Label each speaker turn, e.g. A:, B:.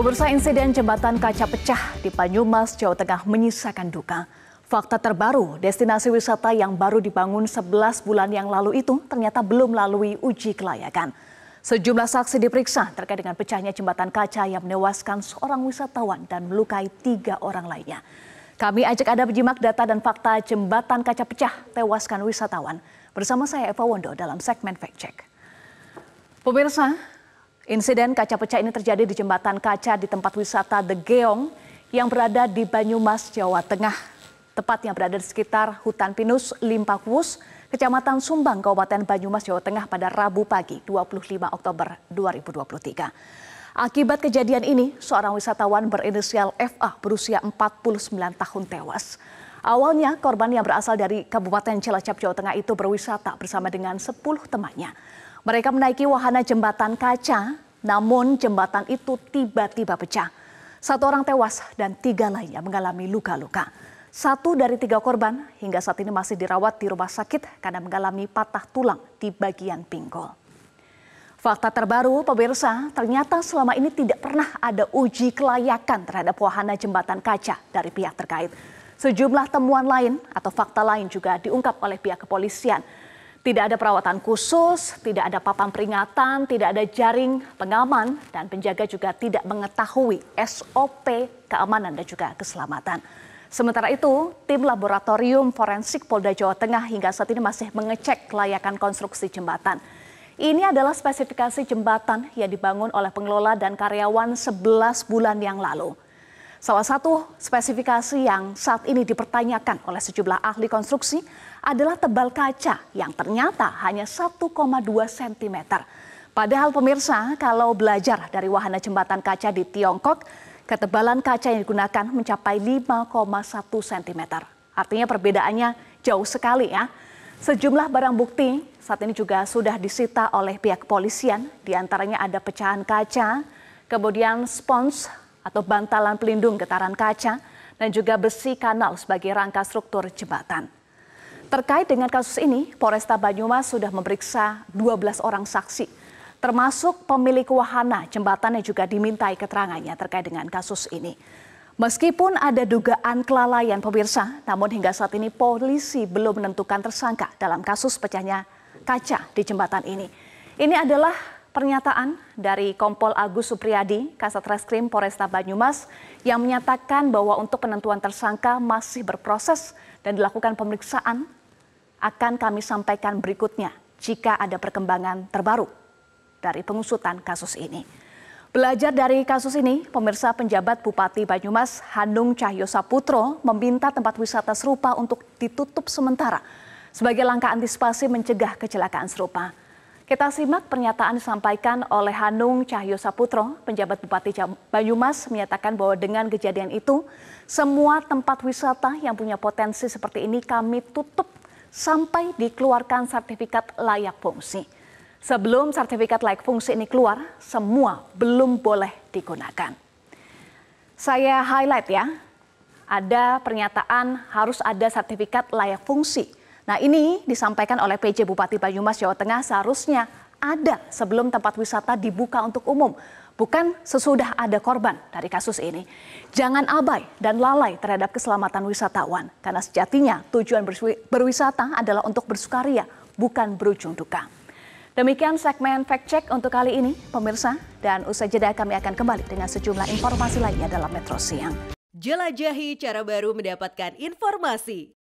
A: Pemirsa insiden jembatan kaca pecah di Banyumas, Jawa Tengah menyisakan duka. Fakta terbaru, destinasi wisata yang baru dibangun 11 bulan yang lalu itu ternyata belum melalui uji kelayakan. Sejumlah saksi diperiksa terkait dengan pecahnya jembatan kaca yang menewaskan seorang wisatawan dan melukai tiga orang lainnya. Kami ajak Anda menyimak data dan fakta jembatan kaca pecah tewaskan wisatawan. Bersama saya Eva Wondo dalam segmen Fact Check. Pemirsa, Insiden kaca pecah ini terjadi di jembatan kaca di tempat wisata The Geong yang berada di Banyumas, Jawa Tengah. Tepatnya berada di sekitar hutan pinus Limpakwus, Kecamatan Sumbang, Kabupaten Banyumas, Jawa Tengah pada Rabu pagi 25 Oktober 2023. Akibat kejadian ini, seorang wisatawan berinisial FA berusia 49 tahun tewas. Awalnya korban yang berasal dari Kabupaten Cilacap, Jawa Tengah itu berwisata bersama dengan 10 temannya. Mereka menaiki wahana jembatan kaca, namun jembatan itu tiba-tiba pecah. Satu orang tewas dan tiga lainnya mengalami luka-luka. Satu dari tiga korban hingga saat ini masih dirawat di rumah sakit karena mengalami patah tulang di bagian pinggul. Fakta terbaru, pemirsa, ternyata selama ini tidak pernah ada uji kelayakan terhadap wahana jembatan kaca dari pihak terkait. Sejumlah temuan lain atau fakta lain juga diungkap oleh pihak kepolisian. Tidak ada perawatan khusus, tidak ada papan peringatan, tidak ada jaring pengaman, dan penjaga juga tidak mengetahui SOP keamanan dan juga keselamatan. Sementara itu, tim Laboratorium Forensik Polda Jawa Tengah hingga saat ini masih mengecek kelayakan konstruksi jembatan. Ini adalah spesifikasi jembatan yang dibangun oleh pengelola dan karyawan 11 bulan yang lalu. Salah satu spesifikasi yang saat ini dipertanyakan oleh sejumlah ahli konstruksi adalah tebal kaca yang ternyata hanya 1,2 cm. Padahal pemirsa, kalau belajar dari wahana jembatan kaca di Tiongkok, ketebalan kaca yang digunakan mencapai 5,1 cm. Artinya perbedaannya jauh sekali ya. Sejumlah barang bukti saat ini juga sudah disita oleh pihak kepolisian, di antaranya ada pecahan kaca, kemudian spons atau bantalan pelindung getaran kaca dan juga besi kanal sebagai rangka struktur jembatan. Terkait dengan kasus ini, Polresta Banyumas sudah memeriksa 12 orang saksi, termasuk pemilik wahana jembatan yang juga dimintai keterangannya terkait dengan kasus ini. Meskipun ada dugaan kelalaian pemirsa, namun hingga saat ini polisi belum menentukan tersangka dalam kasus pecahnya kaca di jembatan ini. Ini adalah Pernyataan dari Kompol Agus Supriyadi, Kasat Reskrim Polresta Banyumas, yang menyatakan bahwa untuk penentuan tersangka masih berproses dan dilakukan pemeriksaan, akan kami sampaikan berikutnya jika ada perkembangan terbaru dari pengusutan kasus ini. Belajar dari kasus ini, pemirsa penjabat Bupati Banyumas Hanung Cahyo Saputro meminta tempat wisata serupa untuk ditutup sementara sebagai langkah antisipasi mencegah kecelakaan serupa. Kita simak pernyataan disampaikan oleh Hanung Cahyo Saputro, penjabat Bupati Banyumas menyatakan bahwa dengan kejadian itu semua tempat wisata yang punya potensi seperti ini kami tutup sampai dikeluarkan sertifikat layak fungsi. Sebelum sertifikat layak fungsi ini keluar, semua belum boleh digunakan. Saya highlight ya, ada pernyataan harus ada sertifikat layak fungsi Nah ini disampaikan oleh PJ Bupati Banyumas Jawa Tengah seharusnya ada sebelum tempat wisata dibuka untuk umum, bukan sesudah ada korban dari kasus ini. Jangan abai dan lalai terhadap keselamatan wisatawan, karena sejatinya tujuan berwisata adalah untuk bersukaria, bukan berujung duka. Demikian segmen Fact Check untuk kali ini, pemirsa. Dan usai jeda kami akan kembali dengan sejumlah informasi lainnya dalam Metro Siang. Jelajahi cara baru mendapatkan informasi.